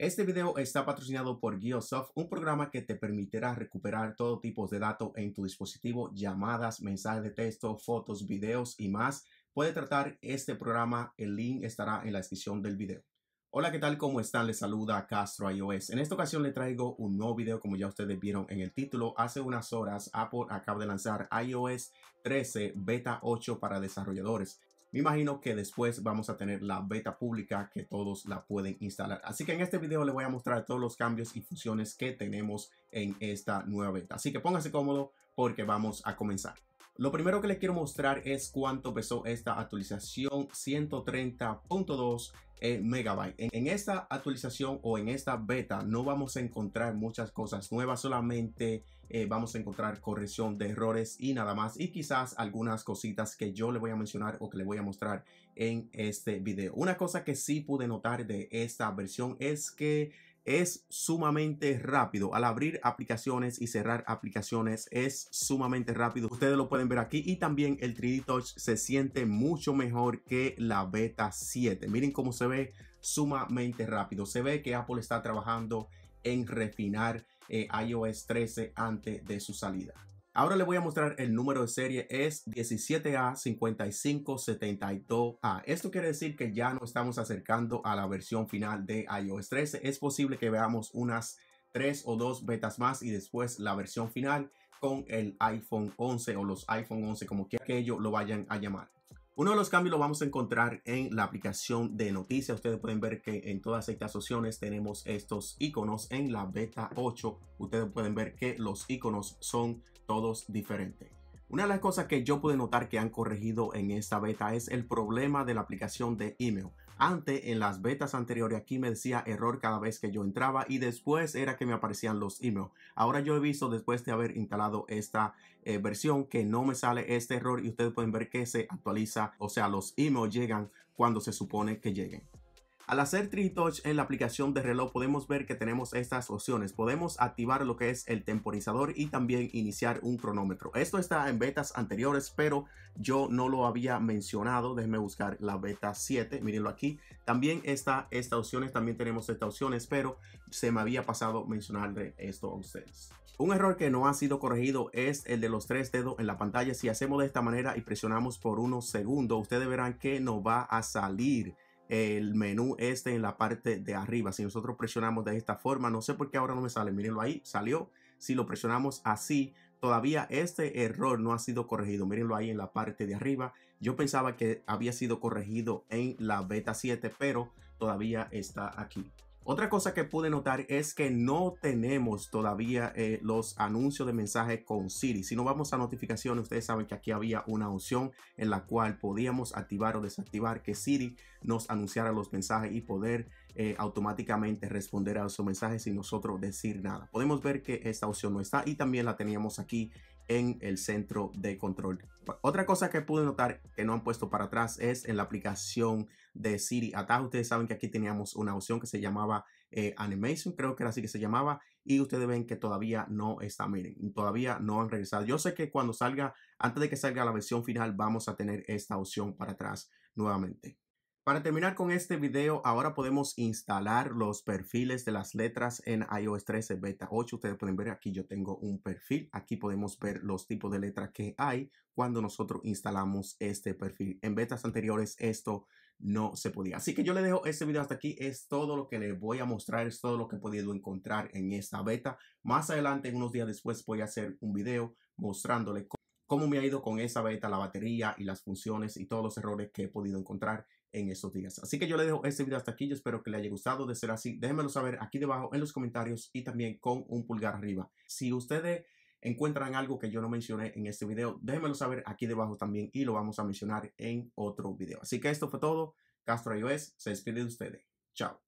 Este video está patrocinado por GeoSoft, un programa que te permitirá recuperar todo tipo de datos en tu dispositivo, llamadas, mensajes de texto, fotos, videos y más. Puede tratar este programa, el link estará en la descripción del video. Hola, ¿qué tal? ¿Cómo están? Les saluda Castro iOS. En esta ocasión le traigo un nuevo video, como ya ustedes vieron en el título. Hace unas horas, Apple acaba de lanzar iOS 13 Beta 8 para desarrolladores. Me imagino que después vamos a tener la beta pública que todos la pueden instalar. Así que en este video les voy a mostrar todos los cambios y funciones que tenemos en esta nueva beta. Así que pónganse cómodo porque vamos a comenzar. Lo primero que les quiero mostrar es cuánto pesó esta actualización 130.2 eh, megabyte. En, esta actualización o en esta beta no vamos a encontrar muchas cosas nuevas, solamente eh, vamos a encontrar corrección de errores y nada más. Y quizás algunas cositas que yo le voy a mencionar o que le voy a mostrar en este video. Una cosa que sí pude notar de esta versión es que es sumamente rápido. Al abrir aplicaciones y cerrar aplicaciones es sumamente rápido. Ustedes lo pueden ver aquí y también el 3D Touch se siente mucho mejor que la Beta 7. Miren cómo se ve sumamente rápido. Se ve que Apple está trabajando en refinar eh, iOS 13 antes de su salida. Ahora le voy a mostrar el número de serie es 17A5572A. Esto quiere decir que ya no estamos acercando a la versión final de iOS 13. Es posible que veamos unas tres o dos betas más y después la versión final con el iPhone 11 o los iPhone 11 como que ellos lo vayan a llamar. Uno de los cambios lo vamos a encontrar en la aplicación de noticias. Ustedes pueden ver que en todas estas opciones tenemos estos iconos. En la beta 8, ustedes pueden ver que los iconos son todos diferentes. Una de las cosas que yo pude notar que han corregido en esta beta es el problema de la aplicación de email. Antes, en las betas anteriores, aquí me decía error cada vez que yo entraba y después era que me aparecían los emails. Ahora yo he visto después de haber instalado esta eh, versión que no me sale este error y ustedes pueden ver que se actualiza, o sea, los emails llegan cuando se supone que lleguen. Al hacer Trigitouch touch en la aplicación de reloj podemos ver que tenemos estas opciones. Podemos activar lo que es el temporizador y también iniciar un cronómetro. Esto está en betas anteriores, pero yo no lo había mencionado. Déjenme buscar la beta 7, mírenlo aquí. También está estas opciones, también tenemos estas opciones, pero se me había pasado mencionarle esto a ustedes. Un error que no ha sido corregido es el de los tres dedos en la pantalla. Si hacemos de esta manera y presionamos por unos segundos, ustedes verán que no va a salir el menú este en la parte de arriba. Si nosotros presionamos de esta forma, no sé por qué ahora no me sale, Mirenlo ahí, salió. Si lo presionamos así, todavía este error no ha sido corregido. Mírenlo ahí en la parte de arriba. Yo pensaba que había sido corregido en la beta 7, pero todavía está aquí. Otra cosa que pude notar es que no tenemos todavía eh, los anuncios de mensaje con Siri. Si no vamos a notificaciones, ustedes saben que aquí había una opción en la cual podíamos activar o desactivar que Siri nos anunciara los mensajes y poder eh, automáticamente responder a su mensajes sin nosotros decir nada. Podemos ver que esta opción no está y también la teníamos aquí en el centro de control. Otra cosa que pude notar que no han puesto para atrás es en la aplicación de Siri atajo Ustedes saben que aquí teníamos una opción que se llamaba eh, Animation, creo que era así que se llamaba, y ustedes ven que todavía no está, miren, todavía no han regresado. Yo sé que cuando salga, antes de que salga la versión final, vamos a tener esta opción para atrás nuevamente. Para terminar con este video, ahora podemos instalar los perfiles de las letras en iOS 13 Beta 8. Ustedes pueden ver aquí yo tengo un perfil. Aquí podemos ver los tipos de letras que hay cuando nosotros instalamos este perfil. En betas anteriores esto no se podía. Así que yo le dejo este video hasta aquí. Es todo lo que les voy a mostrar. Es todo lo que he podido encontrar en esta beta. Más adelante, unos días después, voy a hacer un video mostrándole cómo me ha ido con esa beta, la batería y las funciones y todos los errores que he podido encontrar en esos días. Así que yo le dejo este video hasta aquí. Yo espero que le haya gustado. De ser así, déjenmelo saber aquí debajo en los comentarios y también con un pulgar arriba. Si ustedes encuentran algo que yo no mencioné en este video, déjenmelo saber aquí debajo también y lo vamos a mencionar en otro video. Así que esto fue todo. Castro iOS se despide de ustedes. Chao.